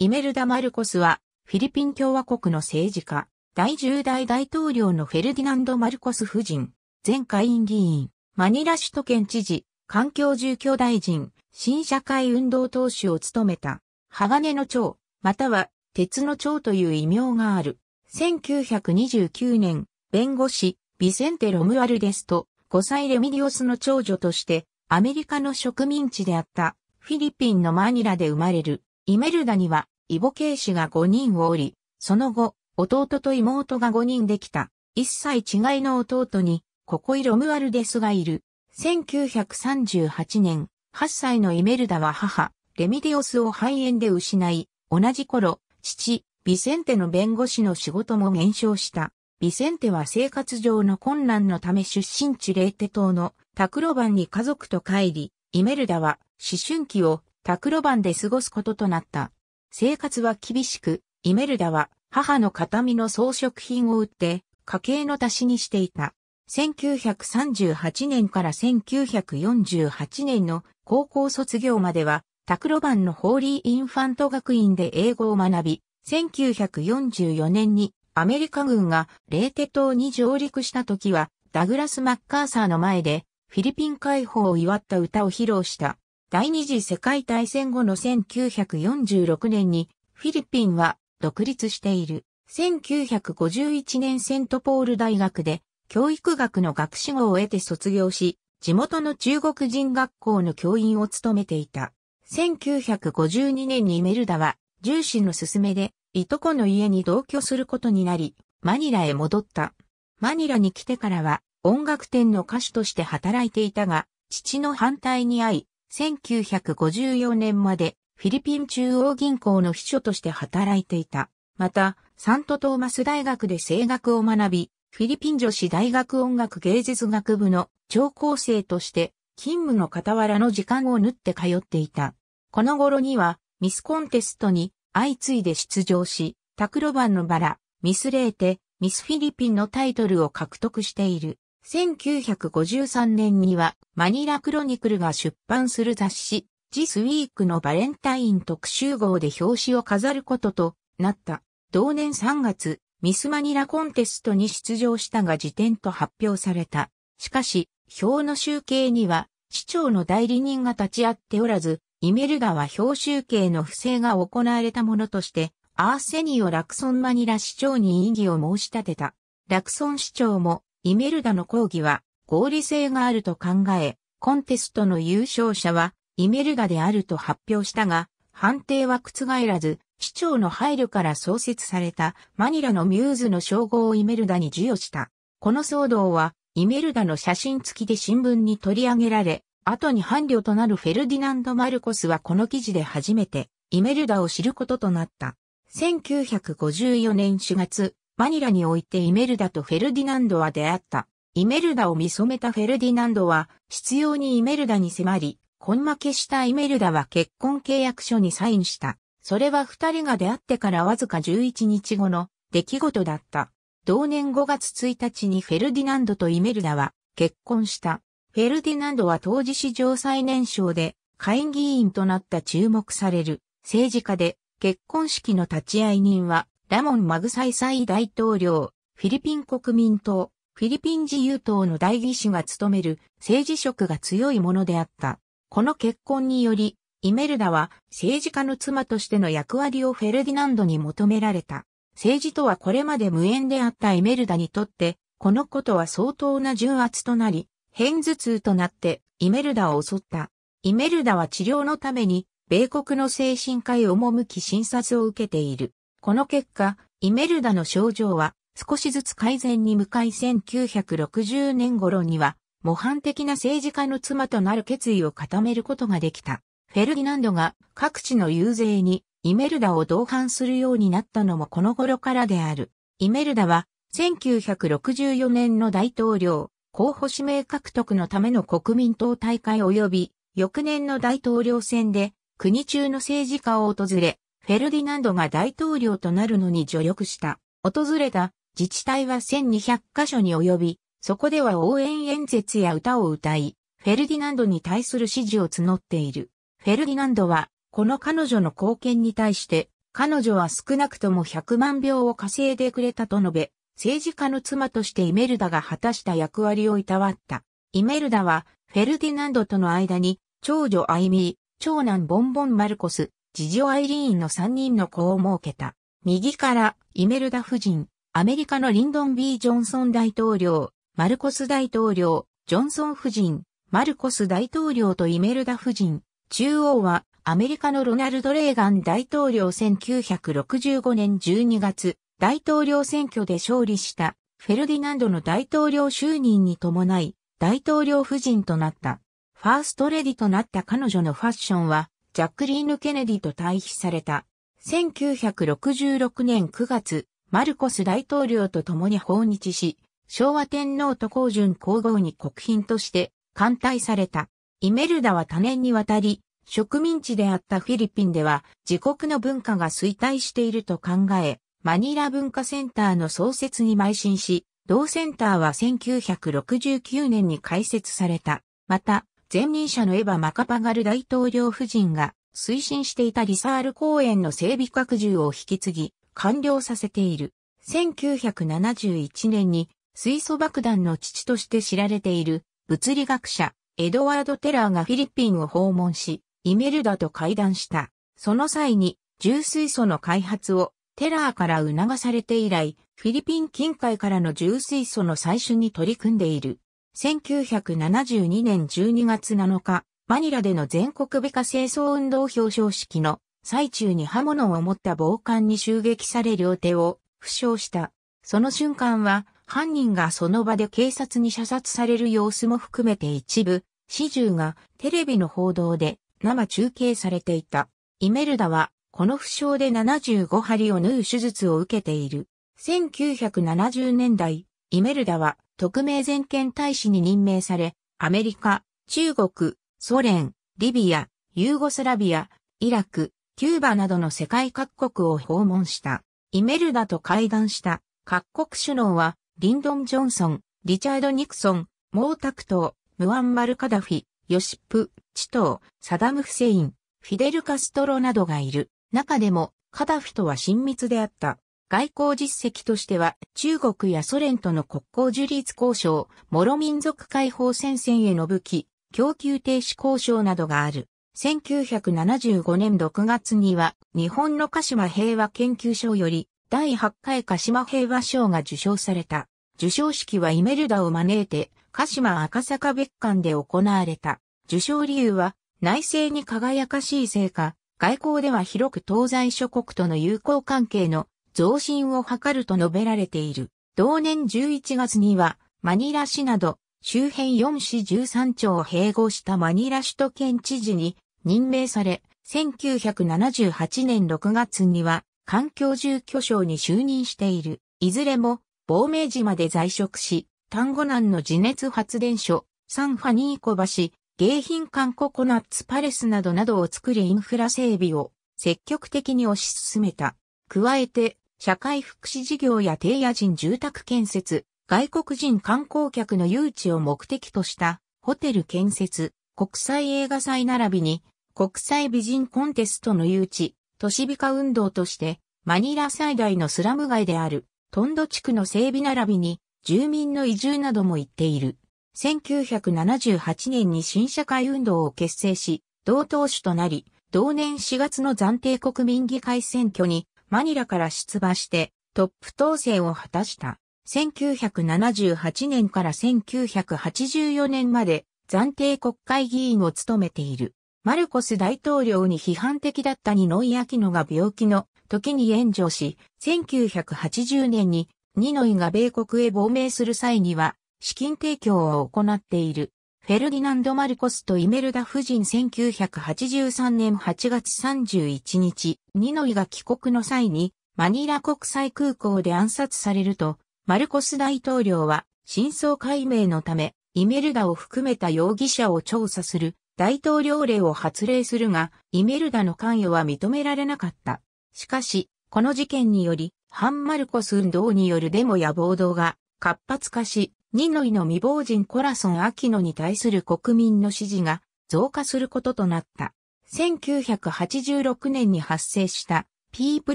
イメルダ・マルコスは、フィリピン共和国の政治家、第10代大統領のフェルディナンド・マルコス夫人、前下院議員、マニラ首都圏知事、環境住居大臣、新社会運動党首を務めた、鋼の蝶、または鉄の蝶という異名がある。1929年、弁護士、ビセンテ・ロムワルデスと、5歳レミディオスの長女として、アメリカの植民地であった、フィリピンのマニラで生まれる。イメルダにはイボケイ氏が5人をおり、その後、弟と妹が5人できた。一切違いの弟に、ココイ・ロムアルデスがいる。1938年、8歳のイメルダは母、レミデオスを肺炎で失い、同じ頃、父、ビセンテの弁護士の仕事も減少した。ビセンテは生活上の困難のため出身地レーテ島のタクロバンに家族と帰り、イメルダは思春期をタクロバンで過ごすこととなった。生活は厳しく、イメルダは母の形見の装飾品を売って家計の足しにしていた。1938年から1948年の高校卒業までは、タクロバンのホーリー・インファント学院で英語を学び、1944年にアメリカ軍がレーテ島に上陸した時は、ダグラス・マッカーサーの前でフィリピン解放を祝った歌を披露した。第二次世界大戦後の1946年にフィリピンは独立している。1951年セントポール大学で教育学の学士号を得て卒業し、地元の中国人学校の教員を務めていた。1952年にメルダは、重視の勧めで、いとこの家に同居することになり、マニラへ戻った。マニラに来てからは、音楽店の歌手として働いていたが、父の反対に遭い、1954年までフィリピン中央銀行の秘書として働いていた。また、サントトーマス大学で声楽を学び、フィリピン女子大学音楽芸術学部の長講生として勤務の傍らの時間を縫って通っていた。この頃にはミスコンテストに相次いで出場し、タクロバンのバラ、ミスレーテ、ミスフィリピンのタイトルを獲得している。1953年にはマニラクロニクルが出版する雑誌、ジスウィークのバレンタイン特集号で表紙を飾ることとなった。同年3月、ミスマニラコンテストに出場したが辞典と発表された。しかし、表の集計には、市長の代理人が立ち会っておらず、イメルガは表集計の不正が行われたものとして、アーセニオ・ラクソン・マニラ市長に異議を申し立てた。ラクソン市長もイメルダの講義は合理性があると考え、コンテストの優勝者はイメルダであると発表したが、判定は覆らず、市長の配慮から創設されたマニラのミューズの称号をイメルダに授与した。この騒動はイメルダの写真付きで新聞に取り上げられ、後に伴侶となるフェルディナンド・マルコスはこの記事で初めてイメルダを知ることとなった。1954年4月、マニラにおいてイメルダとフェルディナンドは出会った。イメルダを見染めたフェルディナンドは、執拗にイメルダに迫り、根負けしたイメルダは結婚契約書にサインした。それは二人が出会ってからわずか11日後の出来事だった。同年5月1日にフェルディナンドとイメルダは結婚した。フェルディナンドは当時史上最年少で、会議員となった注目される政治家で結婚式の立会人はラモン・マグサイサイ大統領、フィリピン国民党、フィリピン自由党の代議士が務める政治色が強いものであった。この結婚により、イメルダは政治家の妻としての役割をフェルディナンドに求められた。政治とはこれまで無縁であったイメルダにとって、このことは相当な重圧となり、偏頭痛となってイメルダを襲った。イメルダは治療のために、米国の精神科へ赴き診察を受けている。この結果、イメルダの症状は少しずつ改善に向かい1960年頃には模範的な政治家の妻となる決意を固めることができた。フェルディナンドが各地の遊説にイメルダを同伴するようになったのもこの頃からである。イメルダは1964年の大統領候補指名獲得のための国民党大会及び翌年の大統領選で国中の政治家を訪れフェルディナンドが大統領となるのに助力した。訪れた自治体は1200カ所に及び、そこでは応援演説や歌を歌い、フェルディナンドに対する支持を募っている。フェルディナンドは、この彼女の貢献に対して、彼女は少なくとも100万票を稼いでくれたと述べ、政治家の妻としてイメルダが果たした役割をいたわった。イメルダは、フェルディナンドとの間に、長女アイミー、長男ボンボンマルコス、ジジアイリーンの3人の子を設けた。右から、イメルダ夫人、アメリカのリンドン・ B・ ジョンソン大統領、マルコス大統領、ジョンソン夫人、マルコス大統領とイメルダ夫人、中央は、アメリカのロナルド・レーガン大統領1965年12月、大統領選挙で勝利した、フェルディナンドの大統領就任に伴い、大統領夫人となった。ファーストレディとなった彼女のファッションは、ジャックリーヌ・ケネディと対比された。1966年9月、マルコス大統領と共に訪日し、昭和天皇と皇順皇后に国賓として艦隊された。イメルダは多年にわたり、植民地であったフィリピンでは自国の文化が衰退していると考え、マニラ文化センターの創設に邁進し、同センターは1969年に開設された。また、前任者のエヴァ・マカパガル大統領夫人が推進していたリサール公園の整備拡充を引き継ぎ、完了させている。1971年に水素爆弾の父として知られている物理学者エドワード・テラーがフィリピンを訪問し、イメルダと会談した。その際に重水素の開発をテラーから促されて以来、フィリピン近海からの重水素の採取に取り組んでいる。1972年12月7日、マニラでの全国美化清掃運動表彰式の最中に刃物を持った暴漢に襲撃され両手を負傷した。その瞬間は犯人がその場で警察に射殺される様子も含めて一部、始終がテレビの報道で生中継されていた。イメルダはこの負傷で75針を縫う手術を受けている。1970年代、イメルダは特命全権大使に任命され、アメリカ、中国、ソ連、リビア、ユーゴスラビア、イラク、キューバなどの世界各国を訪問した。イメルダと会談した各国首脳は、リンドン・ジョンソン、リチャード・ニクソン、毛沢東、ムアンマル・カダフィ、ヨシップ、チトー、サダム・フセイン、フィデル・カストロなどがいる。中でも、カダフィとは親密であった。外交実績としては、中国やソ連との国交樹立交渉、諸民族解放戦線への武器、供給停止交渉などがある。1975年6月には、日本の鹿島平和研究所より、第8回鹿島平和賞が受賞された。受賞式はイメルダを招いて、鹿島赤坂別館で行われた。受賞理由は、内政に輝かしい成果、外交では広く東西諸国との友好関係の増進を図ると述べられている。同年11月には、マニラ市など、周辺4市13町を併合したマニラ首都圏知事に任命され、1978年6月には、環境住居省に就任している。いずれも、亡命時まで在職し、丹後南の地熱発電所、サンファニーコ橋、迎賓館ココナッツパレスなどなどを作るインフラ整備を積極的に推し進めた。加えて、社会福祉事業や低野人住宅建設、外国人観光客の誘致を目的としたホテル建設、国際映画祭並びに国際美人コンテストの誘致、都市美化運動としてマニラ最大のスラム街であるトンド地区の整備並びに住民の移住なども行っている。1978年に新社会運動を結成し、同党首となり、同年4月の暫定国民議会選挙にマニラから出馬してトップ当選を果たした。1978年から1984年まで暫定国会議員を務めている。マルコス大統領に批判的だったニノイ・アキノが病気の時に援助し、1980年にニノイが米国へ亡命する際には資金提供を行っている。フェルディナンド・マルコスとイメルダ夫人1983年8月31日、ニノイが帰国の際に、マニラ国際空港で暗殺されると、マルコス大統領は、真相解明のため、イメルダを含めた容疑者を調査する大統領令を発令するが、イメルダの関与は認められなかった。しかし、この事件により、ハン・マルコス運動によるデモや暴動が活発化し、ニノイの未亡人コラソン・アキノに対する国民の支持が増加することとなった。1986年に発生したピープ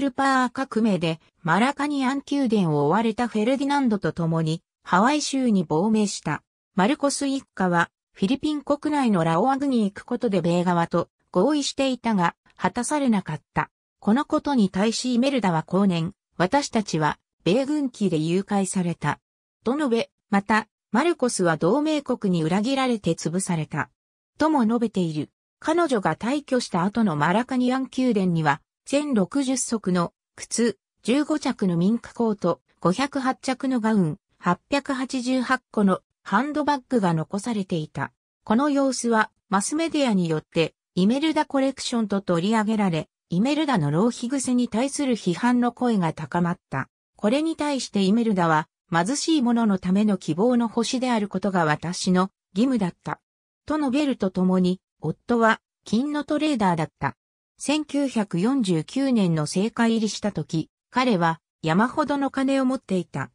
ルパー革命でマラカニアン宮殿を追われたフェルディナンドと共にハワイ州に亡命した。マルコス一家はフィリピン国内のラオアグに行くことで米側と合意していたが果たされなかった。このことに対しイメルダは後年、私たちは米軍機で誘拐された。また、マルコスは同盟国に裏切られて潰された。とも述べている。彼女が退去した後のマラカニアン宮殿には、全6 0足の靴、15着のミンクコート、508着のガウン、888個のハンドバッグが残されていた。この様子はマスメディアによってイメルダコレクションと取り上げられ、イメルダの浪費癖に対する批判の声が高まった。これに対してイメルダは貧しい者のための希望の星であることが私の義務だった。と述べるとともに、夫は金のトレーダーだった。1949年の政界入りした時、彼は山ほどの金を持っていた。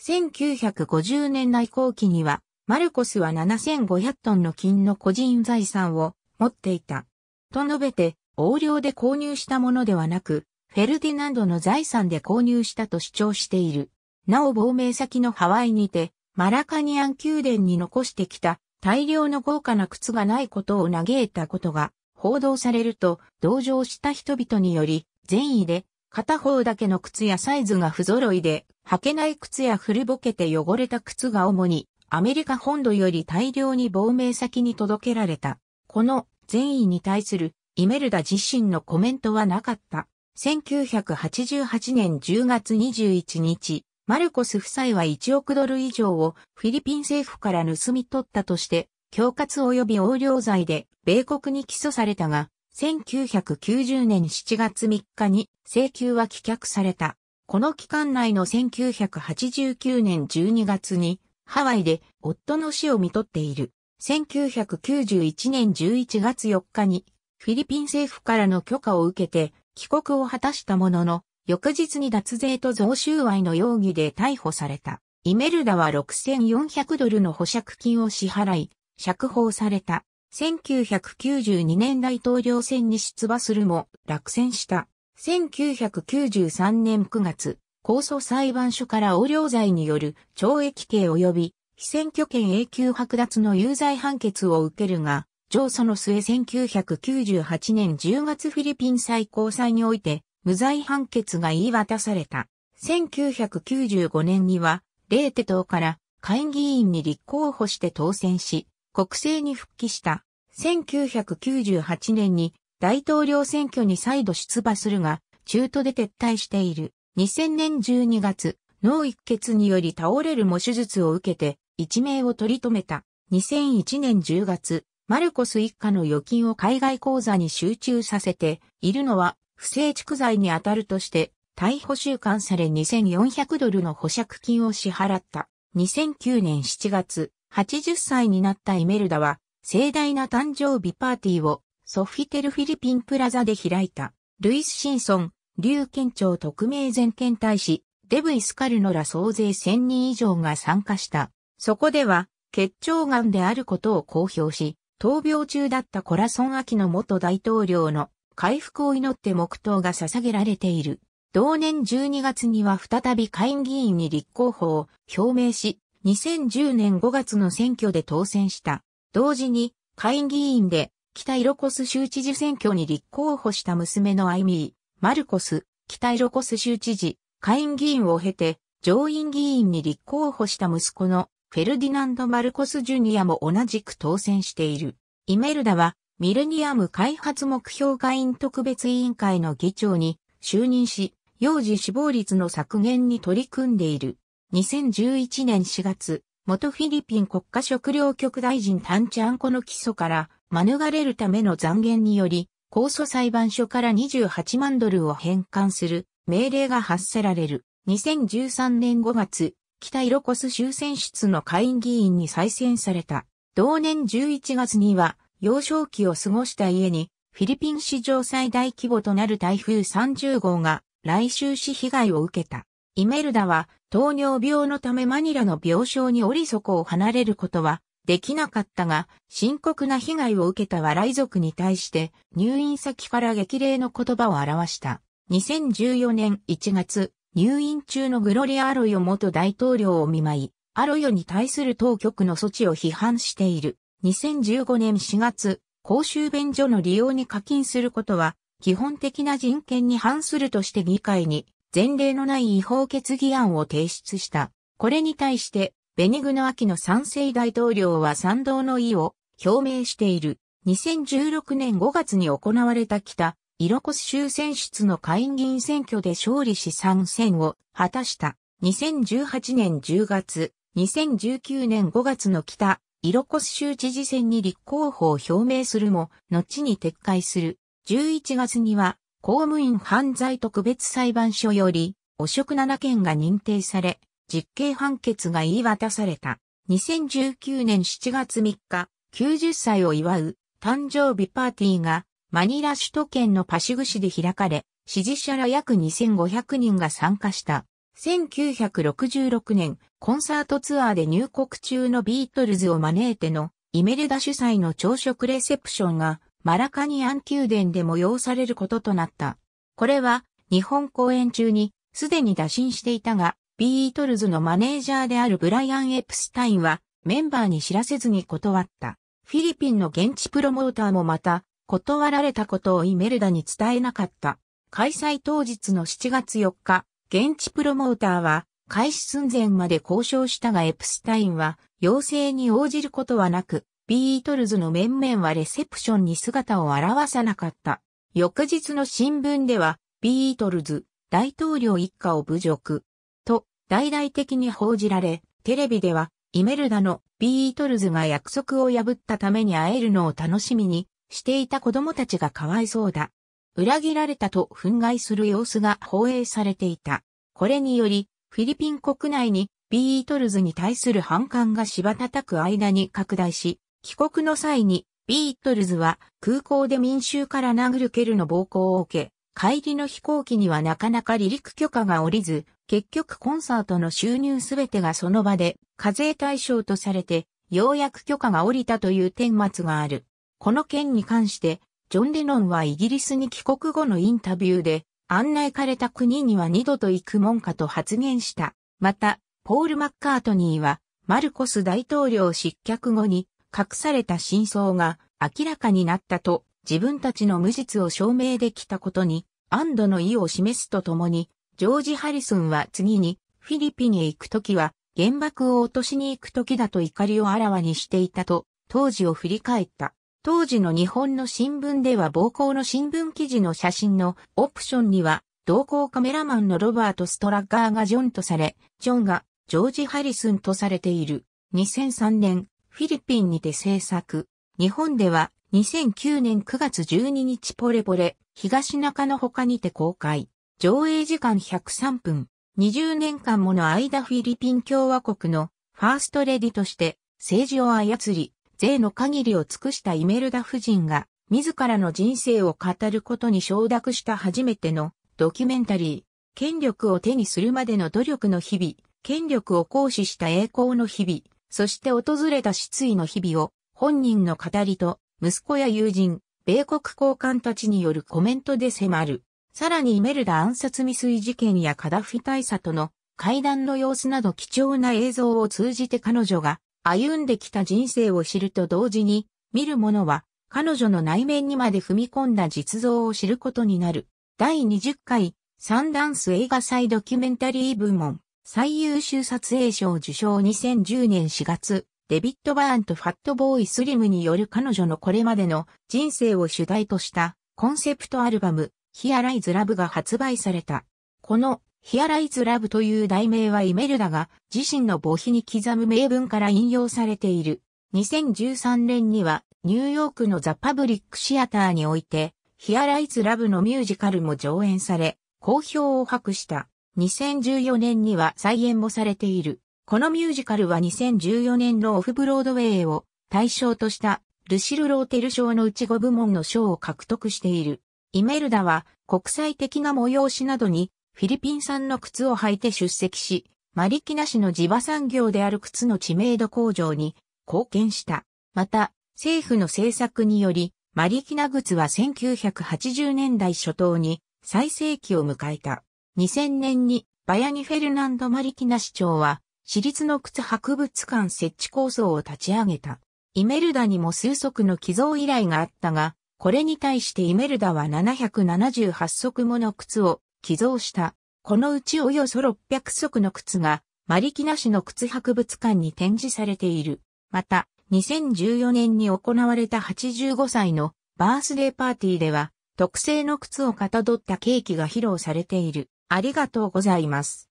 1950年代後期には、マルコスは7500トンの金の個人財産を持っていた。と述べて、横領で購入したものではなく、フェルディナンドの財産で購入したと主張している。なお亡命先のハワイにて、マラカニアン宮殿に残してきた大量の豪華な靴がないことを嘆いたことが報道されると、同情した人々により、善意で片方だけの靴やサイズが不揃いで、履けない靴や古ぼけて汚れた靴が主にアメリカ本土より大量に亡命先に届けられた。この善意に対するイメルダ自身のコメントはなかった。1988年10月21日、マルコス夫妻は1億ドル以上をフィリピン政府から盗み取ったとして、恐喝及び横領罪で米国に起訴されたが、1990年7月3日に請求は棄却された。この期間内の1989年12月にハワイで夫の死を見取っている。1991年11月4日にフィリピン政府からの許可を受けて帰国を果たしたものの翌日に脱税と贈収賄の容疑で逮捕された。イメルダは6400ドルの保釈金を支払い、釈放された。1992年大統領選に出馬するも落選した。1993年9月、控訴裁判所から横領罪による懲役刑及び非選挙権永久剥奪の有罪判決を受けるが、上訴の末1998年10月フィリピン最高裁において無罪判決が言い渡された。1995年には、レーテ党から会議員に立候補して当選し、国政に復帰した。1998年に大統領選挙に再度出馬するが、中途で撤退している。2000年12月、脳一血により倒れるも手術を受けて、一命を取り留めた。2001年10月、マルコス一家の預金を海外口座に集中させているのは不正蓄財に当たるとして、逮捕収監され2400ドルの保釈金を支払った。2009年7月、80歳になったイメルダは、盛大な誕生日パーティーをソフィテルフィリピンプラザで開いた。ルイス・シンソン、劉県庁特命全県大使、デブイスカルノら総勢1000人以上が参加した。そこでは、結腸癌であることを公表し、闘病中だったコラソン・アキの元大統領の回復を祈って黙祷が捧げられている。同年12月には再び下院議員に立候補を表明し、2010年5月の選挙で当選した。同時に、下院議員で北イロコス州知事選挙に立候補した娘のアイミー、マルコス、北イロコス州知事、下院議員を経て、上院議員に立候補した息子のフェルディナンド・マルコス・ジュニアも同じく当選している。イメルダはミレニアム開発目標会員特別委員会の議長に就任し、幼児死亡率の削減に取り組んでいる。2011年4月、元フィリピン国家食糧局大臣タンチャンコの起訴から免れるための残言により、控訴裁判所から28万ドルを返還する命令が発せられる。2013年5月、北イロコス州選出の会員議員に再選された。同年11月には、幼少期を過ごした家に、フィリピン史上最大規模となる台風30号が来週市被害を受けた。イメルダは糖尿病のためマニラの病床に降り底を離れることはできなかったが、深刻な被害を受けた笑い族に対して入院先から激励の言葉を表した。2014年1月、入院中のグロリア・アロヨ元大統領を見舞い、アロヨに対する当局の措置を批判している。2015年4月、公衆便所の利用に課金することは、基本的な人権に反するとして議会に、前例のない違法決議案を提出した。これに対して、ベニグノアキの賛成大統領は賛同の意を表明している。2016年5月に行われた北、イロコス州選出の下院議員選挙で勝利し参戦を果たした。2018年10月、2019年5月の北、色越州知事選に立候補を表明するも、後に撤回する。11月には、公務員犯罪特別裁判所より、汚職7件が認定され、実刑判決が言い渡された。2019年7月3日、90歳を祝う誕生日パーティーがマニラ首都圏のパシグ市で開かれ、支持者ら約2500人が参加した。1966年、コンサートツアーで入国中のビートルズを招いてのイメルダ主催の朝食レセプションがマラカニアン宮殿で催されることとなった。これは日本公演中にすでに打診していたが、ビートルズのマネージャーであるブライアン・エプスタインはメンバーに知らせずに断った。フィリピンの現地プロモーターもまた断られたことをイメルダに伝えなかった。開催当日の7月4日、現地プロモーターは開始寸前まで交渉したがエプスタインは要請に応じることはなく、ビートルズの面々はレセプションに姿を現さなかった。翌日の新聞では、ビートルズ、大統領一家を侮辱、と、大々的に報じられ、テレビでは、イメルダのビートルズが約束を破ったために会えるのを楽しみにしていた子供たちがかわいそうだ、裏切られたと憤慨する様子が放映されていた。これにより、フィリピン国内にビートルズに対する反感がた叩く間に拡大し、帰国の際にビートルズは空港で民衆から殴る蹴るの暴行を受け、帰りの飛行機にはなかなか離陸許可が下りず、結局コンサートの収入すべてがその場で課税対象とされて、ようやく許可が下りたという顛末がある。この件に関してジョン・レノンはイギリスに帰国後のインタビューで、案内された国には二度と行くもんかと発言した。また、ポール・マッカートニーは、マルコス大統領失脚後に、隠された真相が明らかになったと、自分たちの無実を証明できたことに、安堵の意を示すとともに、ジョージ・ハリスンは次に、フィリピンへ行くときは、原爆を落としに行くときだと怒りをあらわにしていたと、当時を振り返った。当時の日本の新聞では暴行の新聞記事の写真のオプションには、同行カメラマンのロバート・ストラッガーがジョンとされ、ジョンがジョージ・ハリスンとされている。2003年、フィリピンにて制作。日本では2009年9月12日ポレポレ、東中の他にて公開。上映時間103分。20年間もの間フィリピン共和国のファーストレディとして政治を操り、例の限りを尽くしたイメルダ夫人が、自らの人生を語ることに承諾した初めてのドキュメンタリー、権力を手にするまでの努力の日々、権力を行使した栄光の日々、そして訪れた失意の日々を、本人の語りと、息子や友人、米国高官たちによるコメントで迫る。さらにイメルダ暗殺未遂事件やカダフィ大佐との会談の様子など貴重な映像を通じて彼女が歩んできた人生を知ると同時に、見る者は、彼女の内面にまで踏み込んだ実像を知ることになる。第20回、サンダンス映画祭ドキュメンタリー部門、最優秀撮影賞受賞2010年4月、デビッド・バーンとファットボーイ・スリムによる彼女のこれまでの人生を主題としたコンセプトアルバム、ヒアライズ・ラブが発売された。このヒアライズラブという題名はイメルダが自身の母碑に刻む名文から引用されている。2013年にはニューヨークのザ・パブリック・シアターにおいてヒアライズラブのミュージカルも上演され、好評を博した。2014年には再演もされている。このミュージカルは2014年のオフブロードウェイを対象としたルシル・ローテル賞のうち5部門の賞を獲得している。イメルダは国際的な催しなどにフィリピン産の靴を履いて出席し、マリキナ市の地場産業である靴の知名度向上に貢献した。また、政府の政策により、マリキナ靴は1980年代初頭に最盛期を迎えた。2000年にバヤニ・フェルナンド・マリキナ市長は、市立の靴博物館設置構想を立ち上げた。イメルダにも数足の寄贈依頼があったが、これに対してイメルダは778足もの靴を寄贈した。このうちおよそ600足の靴が、マリキナ市の靴博物館に展示されている。また、2014年に行われた85歳のバースデーパーティーでは、特製の靴をかたどったケーキが披露されている。ありがとうございます。